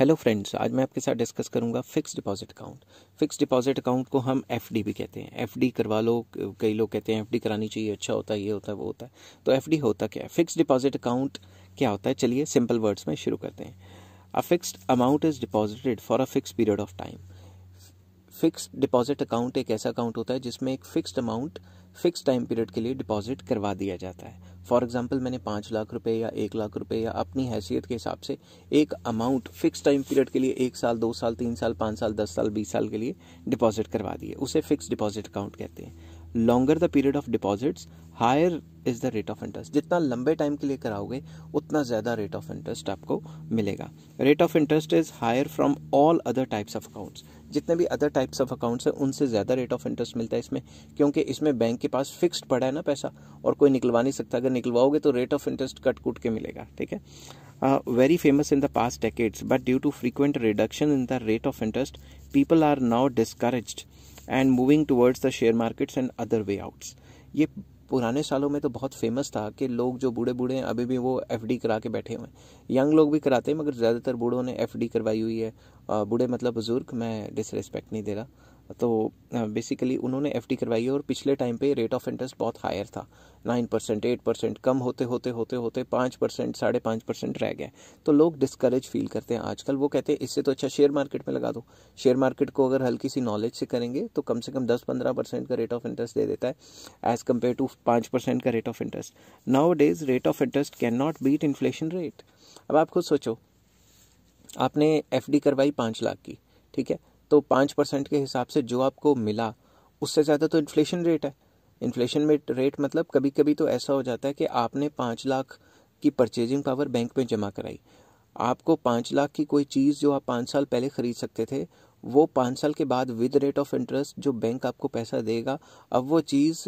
hello friends आज मैं आपके साथ डिस्कस करूंगा fix deposit account fix deposit account को हम एफ भी कहते हैं एफ करवा लो कई लोग कहते हैं एफ करानी चाहिए अच्छा होता है ये होता है वो होता है तो एफ होता क्या है फिक्स डिपॉजिट अकाउंट क्या होता है चलिए सिंपल वर्ड्स में शुरू करते हैं a fixed amount is deposited for a fix period of time fixed deposit account एक ऐसा अकाउंट होता है जिसमें एक fixed amount fix time period के लिए डिपॉजिट करवा दिया जाता है फॉर एग्जाम्पल मैंने पाँच लाख रुपए या एक लाख रुपए या अपनी हैसियत के हिसाब से एक अमाउंट फिक्स टाइम पीरियड के लिए एक साल दो साल तीन साल पाँच साल दस साल बीस साल के लिए डिपॉजिट करवा दिए उसे फिक्स डिपॉजिट अकाउंट कहते हैं longer the period of deposit higher is the rate of interest जितना लंबे टाइम के लिए कराओगे उतना ज़्यादा रेट ऑफ इंटरेस्ट आपको मिलेगा rate of interest is higher from all other types of accounts जितने भी अदर टाइप्स ऑफ अकाउंट्स हैं उनसे ज़्यादा रेट ऑफ इंटरेस्ट मिलता है इसमें क्योंकि इसमें बैंक के पास फिक्स्ड पड़ा है ना पैसा और कोई निकलवा नहीं सकता अगर निकलवाओगे तो रेट ऑफ इंटरेस्ट कट कूट के मिलेगा ठीक है very famous in the past decades but due to frequent reduction in the rate of interest people are now discourage and moving towards the share markets and other way outs ये पुराने सालों में तो बहुत फेमस था कि लोग जो बूढ़े बूढ़े हैं अभी भी वो एफ करा के बैठे हुए हैं यंग लोग भी कराते हैं मगर ज़्यादातर बूढ़ों ने एफ करवाई हुई है बूढ़े मतलब बुज़ुर्ग मैं डिसरिस्पेक्ट नहीं दे रहा तो बेसिकली उन्होंने एफ करवाई है और पिछले टाइम पे रेट ऑफ इंटरेस्ट बहुत हायर था नाइन परसेंट एट परसेंट कम होते होते होते होते पाँच परसेंट साढ़े पाँच परसेंट रह गए तो लोग डिस्करेज फील करते हैं आजकल वो कहते हैं इससे तो अच्छा शेयर मार्केट में लगा दो शेयर मार्केट को अगर हल्की सी नॉलेज से करेंगे तो कम से कम दस पंद्रह परसेंट का रेट ऑफ इंटरेस्ट दे देता है एज़ कम्पेयर टू पाँच परसेंट का rate of interest nowadays rate of interest can not beat inflation rate अब आप खुद सोचो आपने एफ करवाई पाँच लाख की ठीक है तो पाँच परसेंट के हिसाब से जो आपको मिला उससे ज़्यादा तो इन्फ्लेशन रेट है इन्फ्लेशन में रेट मतलब कभी कभी तो ऐसा हो जाता है कि आपने पाँच लाख की परचेजिंग पावर बैंक में जमा कराई आपको पाँच लाख की कोई चीज़ जो आप पाँच साल पहले ख़रीद सकते थे वो पाँच साल के बाद विद रेट ऑफ इंटरेस्ट जो बैंक आपको पैसा देगा अब वो चीज़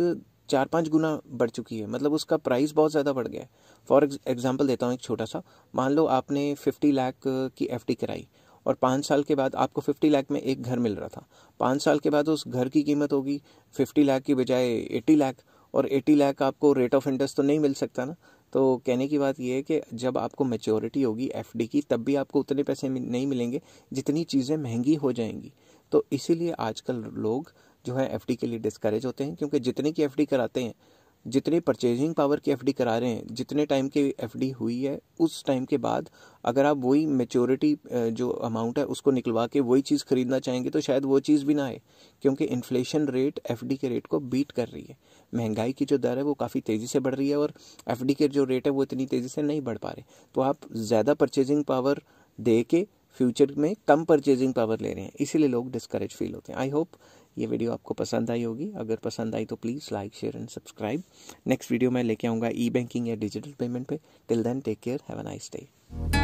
चार पाँच गुना बढ़ चुकी है मतलब उसका प्राइस बहुत ज़्यादा बढ़ गया है फॉर एग्जाम्पल देता हूँ एक छोटा सा मान लो आपने फिफ्टी लाख की एफ कराई और पाँच साल के बाद आपको फिफ्टी लाख में एक घर मिल रहा था पाँच साल के बाद उस घर की कीमत होगी फिफ्टी लाख की बजाय एटी लाख और एटी लाख आपको रेट ऑफ इंटरेस्ट तो नहीं मिल सकता ना तो कहने की बात यह है कि जब आपको मेच्योरिटी होगी एफ की तब भी आपको उतने पैसे नहीं मिलेंगे जितनी चीज़ें महंगी हो जाएंगी तो इसीलिए आजकल लोग जो है एफ के लिए डिस्करेज होते हैं क्योंकि जितने की एफ कराते हैं जितने परचेजिंग पावर की एफ करा रहे हैं जितने टाइम की एफ हुई है उस टाइम के बाद अगर आप वही मेच्योरिटी जो अमाउंट है उसको निकलवा के वही चीज़ खरीदना चाहेंगे तो शायद वो चीज़ भी ना आए क्योंकि इन्फ्लेशन रेट एफ के रेट को बीट कर रही है महंगाई की जो दर है वो काफ़ी तेज़ी से बढ़ रही है और एफ के जो रेट है वो इतनी तेज़ी से नहीं बढ़ पा रहे तो आप ज़्यादा परचेजिंग पावर दे के फ्यूचर में कम परचेजिंग पावर ले रहे हैं इसीलिए लोग डिस्करेज फील होते हैं आई होप ये वीडियो आपको पसंद आई होगी अगर पसंद आई तो please like share and subscribe next video मैं लेके आऊँगा ई बैंकिंग या डिजिटल पेमेंट पे till then take care have a nice day